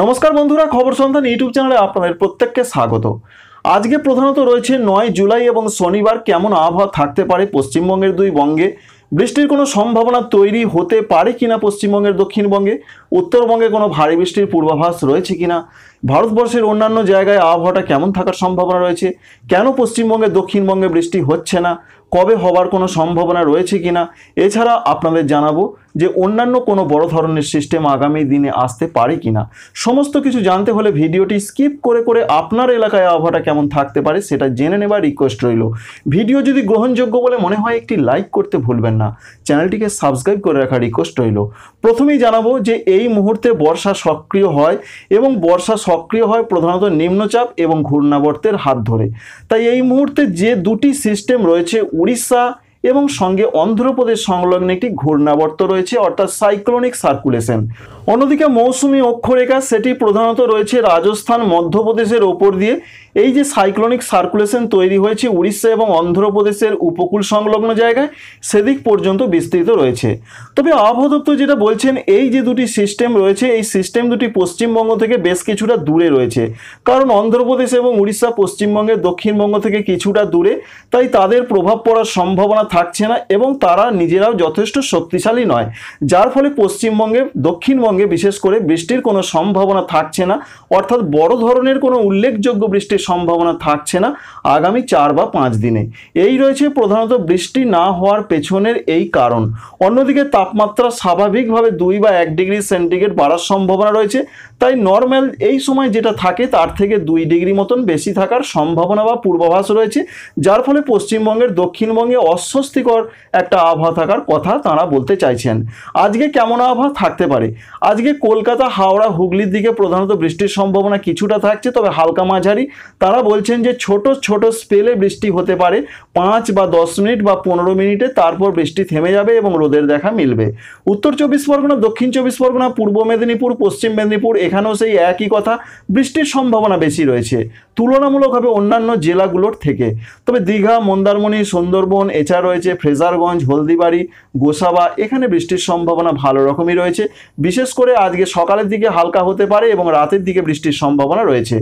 নমস্কার বন্ধুরা খবর সন্ধান ইউটিউব চ্যানেলে আপনাদের প্রত্যেককে স্বাগত আজকে প্রধানত রয়েছে নয় জুলাই এবং শনিবার কেমন আবহাওয়া থাকতে পারে পশ্চিমবঙ্গের দুই বঙ্গে বৃষ্টির কোনো সম্ভাবনা তৈরি হতে পারে কিনা পশ্চিমবঙ্গের দক্ষিণবঙ্গে উত্তরবঙ্গে কোনো ভারী বৃষ্টির পূর্বাভাস রয়েছে কিনা ভারতবর্ষের অন্যান্য জায়গায় আবহাওয়াটা কেমন থাকার সম্ভাবনা রয়েছে কেন পশ্চিমবঙ্গে দক্ষিণবঙ্গে বৃষ্টি হচ্ছে না কবে হবার কোনো সম্ভাবনা রয়েছে কিনা এছাড়া আপনাদের জানাবো যে অন্যান্য কোনো বড় ধরনের সিস্টেম আগামী দিনে আসতে পারে কি না সমস্ত কিছু জানতে হলে ভিডিওটি স্কিপ করে করে আপনার এলাকায় আবহাওয়াটা কেমন থাকতে পারে সেটা জেনে নেবার রিকোয়েস্ট রইল ভিডিও যদি গ্রহণযোগ্য বলে মনে হয় একটি লাইক করতে ভুলবেন না চ্যানেলটিকে সাবস্ক্রাইব করে রাখার রিকোয়েস্ট রইল প্রথমেই জানাবো যে এই মুহূর্তে বর্ষা সক্রিয় হয় এবং বর্ষা সক্রিয় হয় প্রধানত নিম্নচাপ এবং ঘূর্ণাবর্তের হাত ধরে তাই এই মুহূর্তে যে দুটি সিস্টেম রয়েছে উড়িষ্যা এবং সঙ্গে অন্ধ্রপ্রদেশ সংলগ্ন একটি ঘূর্ণাবর্ত রয়েছে অর্থাৎ সাইক্লোনিক সার্কুলেশন অন্যদিকে মৌসুমি অক্ষরেখা সেটি প্রধানত রয়েছে রাজস্থান মধ্যপ্রদেশের ওপর দিয়ে এই যে সাইক্লোনিক সার্কুলেশন তৈরি হয়েছে উড়িষ্যা এবং অন্ধ্রপ্রদেশের উপকূল সংলগ্ন জায়গায় সেদিক পর্যন্ত বিস্তৃত রয়েছে তবে আবহাওয়া দপ্তর যেটা বলছেন এই যে দুটি সিস্টেম রয়েছে এই সিস্টেম দুটি পশ্চিমবঙ্গ থেকে বেশ কিছুটা দূরে রয়েছে কারণ অন্ধ্রপ্রদেশ এবং উড়িষ্যা পশ্চিমবঙ্গের দক্ষিণবঙ্গ থেকে কিছুটা দূরে তাই তাদের প্রভাব পড়ার সম্ভাবনা থাকছে না এবং তারা নিজেরাও যথেষ্ট শক্তিশালী নয় যার ফলে পশ্চিমবঙ্গে দক্ষিণবঙ্গে বিশেষ করে বৃষ্টির কোনো সম্ভাবনা থাকছে না অর্থাৎ বড় ধরনের কোনো উল্লেখযোগ্য বৃষ্টির সম্ভাবনা থাকছে না আগামী চার বা পাঁচ দিনে এই রয়েছে প্রধানত বৃষ্টি না হওয়ার পেছনের এই কারণ অন্যদিকে তাপমাত্রা স্বাভাবিকভাবে দুই বা এক ডিগ্রি সেন্টিগ্রেড বাড়ার সম্ভাবনা রয়েছে তাই নর্ম্যাল এই সময় যেটা থাকে তার থেকে দুই ডিগ্রি মতন বেশি থাকার সম্ভাবনা বা পূর্বাভাস রয়েছে যার ফলে পশ্চিমবঙ্গের দক্ষিণবঙ্গে অশ্ব অস্বস্তিকর একটা আবহাওয়া থাকার কথা তাঁরা বলতে চাইছেন আজকে কেমন আবহাওয়া থাকতে পারে আজকে কলকাতা হাওড়া হুগলির দিকে প্রধানত বৃষ্টির সম্ভাবনা কিছুটা থাকছে তবে হালকা মাঝারি তারা বলছেন যে ছোট ছোট স্পেলে বৃষ্টি হতে পারে পাঁচ বা দশ মিনিট বা পনেরো মিনিটে তারপর বৃষ্টি থেমে যাবে এবং রোদের দেখা মিলবে উত্তর চব্বিশ পরগনা দক্ষিণ চব্বিশ পরগনা পূর্ব মেদিনীপুর পশ্চিম মেদিনীপুর এখানেও সেই একই কথা বৃষ্টির সম্ভাবনা বেশি রয়েছে তুলনামূলকভাবে অন্যান্য জেলাগুলোর থেকে তবে দীঘা মন্দারমণি সুন্দরবন এছাড়া রয়েছে ফ্রেজারগঞ্জ হলদিবাড়ি গোসাবা এখানে বৃষ্টির সম্ভাবনা ভালো রকমই রয়েছে বিশেষ করে আজকে সকালের দিকে হালকা হতে পারে এবং রাতের দিকে বৃষ্টির সম্ভাবনা রয়েছে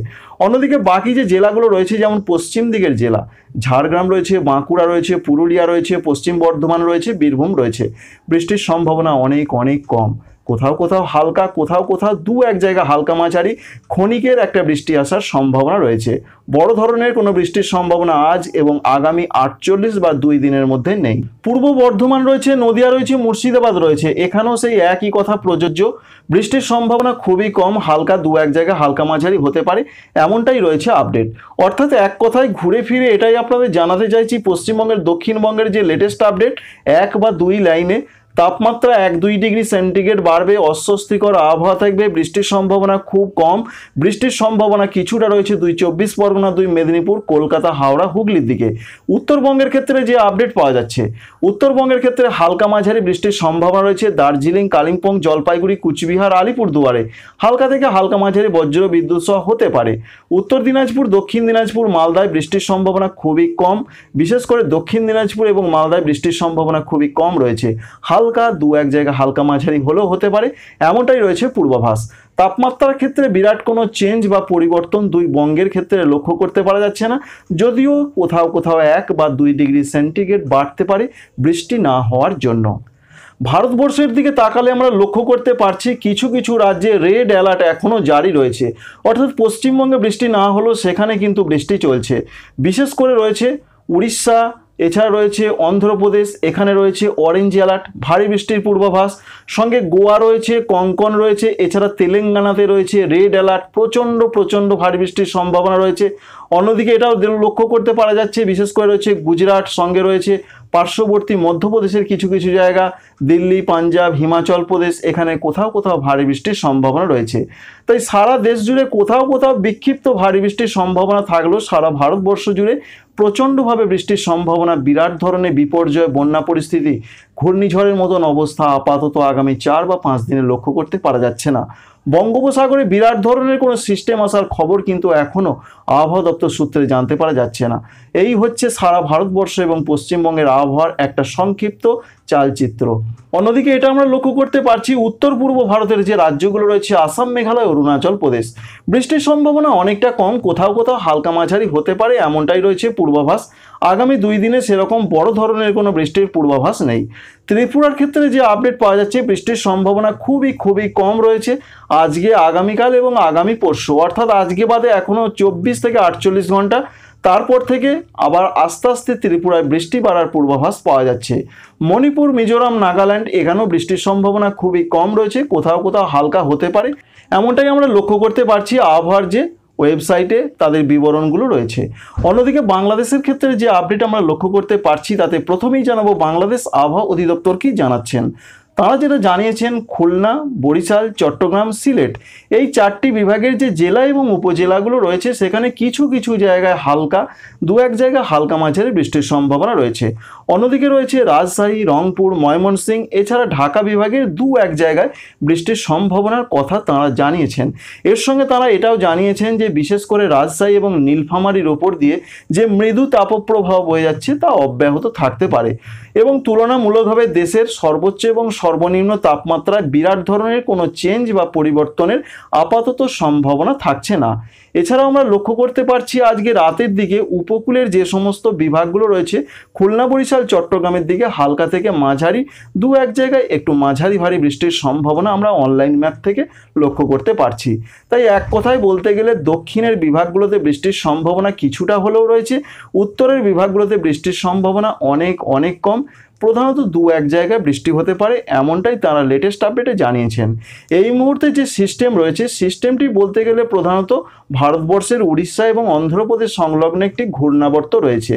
অন্যদিকে বাকি যে জেলাগুলো রয়েছে যেমন পশ্চিম দিকের জেলা ঝাড়গ্রাম রয়েছে বাঁকুড়া রয়েছে পুরুলিয়া রয়েছে পশ্চিম বর্ধমান রয়েছে বীরভূম রয়েছে বৃষ্টির সম্ভাবনা অনেক অনেক কম কোথাও কোথাও হালকা কোথাও কোথাও দু এক জায়গা হালকা মাঝারি ক্ষণিকের একটা বৃষ্টি আসার সম্ভাবনা রয়েছে বড় ধরনের কোনো বৃষ্টির সম্ভাবনা আজ এবং আগামী আটচল্লিশ বা দুই দিনের মধ্যে নেই পূর্ব বর্ধমান রয়েছে নদিয়া রয়েছে মুর্শিদাবাদ রয়েছে এখানেও সেই একই কথা প্রযোজ্য বৃষ্টির সম্ভাবনা খুবই কম হালকা দু এক জায়গা হালকা মাঝারি হতে পারে এমনটাই রয়েছে আপডেট অর্থাৎ এক কথায় ঘুরে ফিরে এটাই আপনাদের জানাতে চাইছি পশ্চিমবঙ্গের দক্ষিণবঙ্গের যে লেটেস্ট আপডেট এক বা দুই লাইনে তাপমাত্রা এক দুই ডিগ্রি সেন্টিগ্রেড বাড়বে অস্বস্তিকর আবহাওয়া থাকবে বৃষ্টির সম্ভাবনা খুব কম বৃষ্টির সম্ভাবনা কিছুটা রয়েছে দুই চব্বিশ পরগনা দুই মেদিনীপুর কলকাতা হাওড়া হুগলির দিকে উত্তরবঙ্গের ক্ষেত্রে যে আপডেট পাওয়া যাচ্ছে উত্তরবঙ্গের ক্ষেত্রে হালকা মাঝারি বৃষ্টির সম্ভাবনা রয়েছে দার্জিলিং কালিম্পং জলপাইগুড়ি কুচবিহার আলিপুর দুয়ারে হালকা থেকে হালকা মাঝারি বজ্র বিদ্যুৎ সহ হতে পারে উত্তর দিনাজপুর দক্ষিণ দিনাজপুর মালদায় বৃষ্টির সম্ভাবনা খুবই কম বিশেষ করে দক্ষিণ দিনাজপুর এবং মালদায় বৃষ্টির সম্ভাবনা খুবই কম রয়েছে হাল হালকা দু এক জায়গা হালকা মাঝারি হলেও হতে পারে এমনটাই রয়েছে পূর্বাভাস তাপমাত্রার ক্ষেত্রে বিরাট কোনো চেঞ্জ বা পরিবর্তন দুই বঙ্গের ক্ষেত্রে লক্ষ্য করতে পারা যাচ্ছে না যদিও কোথাও কোথাও এক বা দুই ডিগ্রি সেন্টিগ্রেড বাড়তে পারে বৃষ্টি না হওয়ার জন্য ভারতবর্ষের দিকে তাকালে আমরা লক্ষ্য করতে পারছি কিছু কিছু রাজ্যে রেড অ্যালার্ট এখনও জারি রয়েছে অর্থাৎ পশ্চিমবঙ্গে বৃষ্টি না হলেও সেখানে কিন্তু বৃষ্টি চলছে বিশেষ করে রয়েছে উড়িষ্যা এছাড়া রয়েছে অন্ধ্রপ্রদেশ এখানে রয়েছে অরেঞ্জ অ্যালার্ট ভারী বৃষ্টির পূর্বাভাস সঙ্গে গোয়া রয়েছে কঙ্কন রয়েছে এছাড়া তেলেঙ্গানাতে রয়েছে রেড অ্যালার্ট প্রচণ্ড প্রচণ্ড ভারী বৃষ্টির সম্ভাবনা রয়েছে অন্যদিকে এটাও লক্ষ্য করতে পারা যাচ্ছে বিশেষ করে রয়েছে গুজরাট সঙ্গে রয়েছে পার্শ্ববর্তী মধ্যপ্রদেশের কিছু কিছু জায়গা দিল্লি পাঞ্জাব হিমাচল প্রদেশ এখানে কোথাও কোথাও ভারী বৃষ্টির সম্ভাবনা রয়েছে তাই সারা দেশ জুড়ে কোথাও কোথাও বিক্ষিপ্ত ভারী বৃষ্টির সম্ভাবনা থাকলেও সারা ভারতবর্ষ জুড়ে প্রচণ্ডভাবে বৃষ্টির সম্ভাবনা বিরাট ধরনের বিপর্যয় বন্যা পরিস্থিতি ঘূর্ণিঝড়ের মতন অবস্থা আপাতত আগামী চার বা পাঁচ দিনে লক্ষ্য করতে পারা যাচ্ছে না বঙ্গোপসাগরে বিরাট ধরনের কোনো সিস্টেম আসার খবর কিন্তু এখনও আবহাওয়া দপ্তর সূত্রে জানতে পারা যাচ্ছে না এই হচ্ছে সারা ভারতবর্ষ এবং পশ্চিমবঙ্গের আবহাওয়ার একটা সংক্ষিপ্ত চালচিত্র অন্যদিকে এটা আমরা লক্ষ্য করতে পারছি উত্তর পূর্ব ভারতের যে রাজ্যগুলো রয়েছে আসাম মেঘালয় অরুণাচল প্রদেশ বৃষ্টির সম্ভাবনা অনেকটা কম কোথাও কোথাও হালকা মাঝারি হতে পারে এমনটাই রয়েছে পূর্বাভাস আগামী দুই দিনে সেরকম বড় ধরনের কোনো বৃষ্টির পূর্বাভাস নেই ত্রিপুরার ক্ষেত্রে যে আপডেট পাওয়া যাচ্ছে বৃষ্টির সম্ভাবনা খুবই খুবই কম রয়েছে আজকে আগামীকাল এবং আগামী পরশু অর্থাৎ আজকে বাদে এখনও চব্বিশ থেকে আটচল্লিশ ঘন্টা তারপর থেকে আবার আস্তে আস্তে ত্রিপুরায় বৃষ্টি বাড়ার পূর্বাভাস পাওয়া যাচ্ছে মণিপুর মিজোরাম নাগাল্যান্ড এখানেও বৃষ্টির সম্ভাবনা খুবই কম রয়েছে কোথাও কোথাও হালকা হতে পারে এমনটাই আমরা লক্ষ্য করতে পারছি আবহাওয়ার যে ওয়েবসাইটে তাদের বিবরণগুলো রয়েছে অন্যদিকে বাংলাদেশের ক্ষেত্রে যে আপডেট আমরা লক্ষ্য করতে পারছি তাতে প্রথমেই জানাবো বাংলাদেশ আবহাওয়া অধিদপ্তর কি জানাচ্ছেন তারা যেটা জানিয়েছেন খুলনা বরিশাল চট্টগ্রাম সিলেট এই চারটি বিভাগের যে জেলা এবং উপজেলাগুলো রয়েছে সেখানে কিছু কিছু জায়গায় হালকা দু এক জায়গায় হালকা মাঝারি বৃষ্টির সম্ভাবনা রয়েছে অন্যদিকে রয়েছে রাজশাহী রংপুর ময়মনসিং এছাড়া ঢাকা বিভাগের দু এক জায়গায় বৃষ্টির সম্ভাবনার কথা তাঁরা জানিয়েছেন এর সঙ্গে তারা এটাও জানিয়েছেন যে বিশেষ করে রাজশাহী এবং নীলফামারির ওপর দিয়ে যে মৃদু তাপপ্রবাহ বয়ে যাচ্ছে তা অব্যাহত থাকতে পারে এবং তুলনামূলকভাবে দেশের সর্বোচ্চ এবং সর্বনিম্ন তাপমাত্রায় বিরাট ধরনের কোনো চেঞ্জ বা পরিবর্তনের আপাতত সম্ভাবনা থাকছে না এছাড়াও আমরা লক্ষ্য করতে পারছি আজকে রাতের দিকে উপকূলের যে সমস্ত বিভাগগুলো রয়েছে খুলনা বরিশাল চট্টগ্রামের দিকে হালকা থেকে মাঝারি দু এক জায়গায় একটু মাঝারি ভারী বৃষ্টির সম্ভাবনা আমরা অনলাইন ম্যাপ থেকে লক্ষ্য করতে পারছি তাই এক কথায় বলতে গেলে দক্ষিণের বিভাগগুলোতে বৃষ্টির সম্ভাবনা কিছুটা হলেও রয়েছে উত্তরের বিভাগগুলোতে বৃষ্টির সম্ভাবনা অনেক অনেক কম প্রধানত দু এক জায়গায় বৃষ্টি হতে পারে এমনটাই তারা লেটেস্ট আপডেটে জানিয়েছেন এই মুহূর্তে যে সিস্টেম রয়েছে সিস্টেমটি বলতে গেলে প্রধানত ভারতবর্ষের উড়িষ্যা এবং অন্ধ্রপ্রদেশ সংলগ্ন একটি ঘূর্ণাবর্ত রয়েছে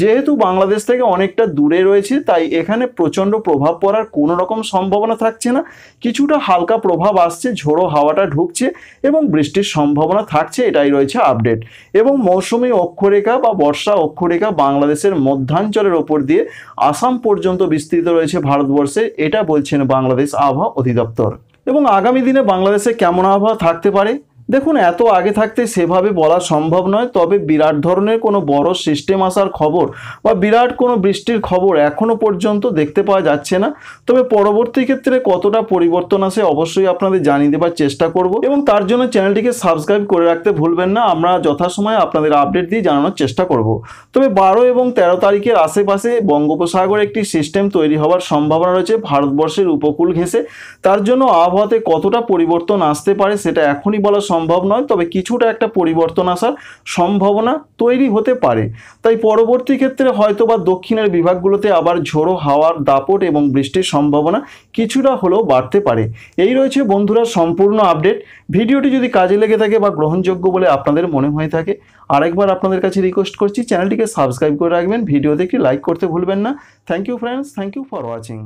যেহেতু বাংলাদেশ থেকে অনেকটা দূরে রয়েছে তাই এখানে প্রচণ্ড প্রভাব পড়ার কোনো রকম সম্ভাবনা থাকছে না কিছুটা হালকা প্রভাব আসছে ঝোড়ো হাওয়াটা ঢুকছে এবং বৃষ্টির সম্ভাবনা থাকছে এটাই রয়েছে আপডেট এবং মৌসুমি অক্ষরেখা বা বর্ষা অক্ষরেখা বাংলাদেশের মধ্যাঞ্চলের ওপর দিয়ে আসাম পর্যন্ত পর্যন্ত বিস্তৃত রয়েছে ভারতবর্ষে এটা বলছেন বাংলাদেশ আবহাওয়া অধিদপ্তর এবং আগামী দিনে বাংলাদেশে কেমন আবহাওয়া থাকতে পারে দেখুন এত আগে থাকতে সেভাবে বলা সম্ভব নয় তবে বিরাট ধরনের কোনো বড় সিস্টেম আসার খবর বা বিরাট কোনো বৃষ্টির খবর এখনও পর্যন্ত দেখতে পাওয়া যাচ্ছে না তবে পরবর্তী ক্ষেত্রে কতটা পরিবর্তন আসে অবশ্যই আপনাদের জানিয়ে দেবার চেষ্টা করব এবং তার জন্য চ্যানেলটিকে সাবস্ক্রাইব করে রাখতে ভুলবেন না আমরা যথাসময়ে আপনাদের আপডেট দিয়ে জানানোর চেষ্টা করব তবে বারো এবং ১৩ তারিখের আশেপাশে বঙ্গোপসাগরে একটি সিস্টেম তৈরি হওয়ার সম্ভাবনা রয়েছে ভারতবর্ষের উপকূল ঘেঁষে তার জন্য আবহাওয়াতে কতটা পরিবর্তন আসতে পারে সেটা এখনই বলা সম্ভব নয় তবে কিছুটা একটা পরিবর্তন আসার সম্ভাবনা তৈরি হতে পারে তাই পরবর্তী ক্ষেত্রে হয়তো বা দক্ষিণের বিভাগগুলোতে আবার ঝোড়ো হাওয়ার দাপট এবং বৃষ্টির সম্ভাবনা কিছুটা হলেও বাড়তে পারে এই রয়েছে বন্ধুরা সম্পূর্ণ আপডেট ভিডিওটি যদি কাজে লেগে থাকে বা গ্রহণযোগ্য বলে আপনাদের মনে হয়ে থাকে আরেকবার আপনাদের কাছে রিকোয়েস্ট করছি চ্যানেলটিকে সাবস্ক্রাইব করে রাখবেন ভিডিওতে একটি লাইক করতে ভুলবেন না thank you friends thank you for watching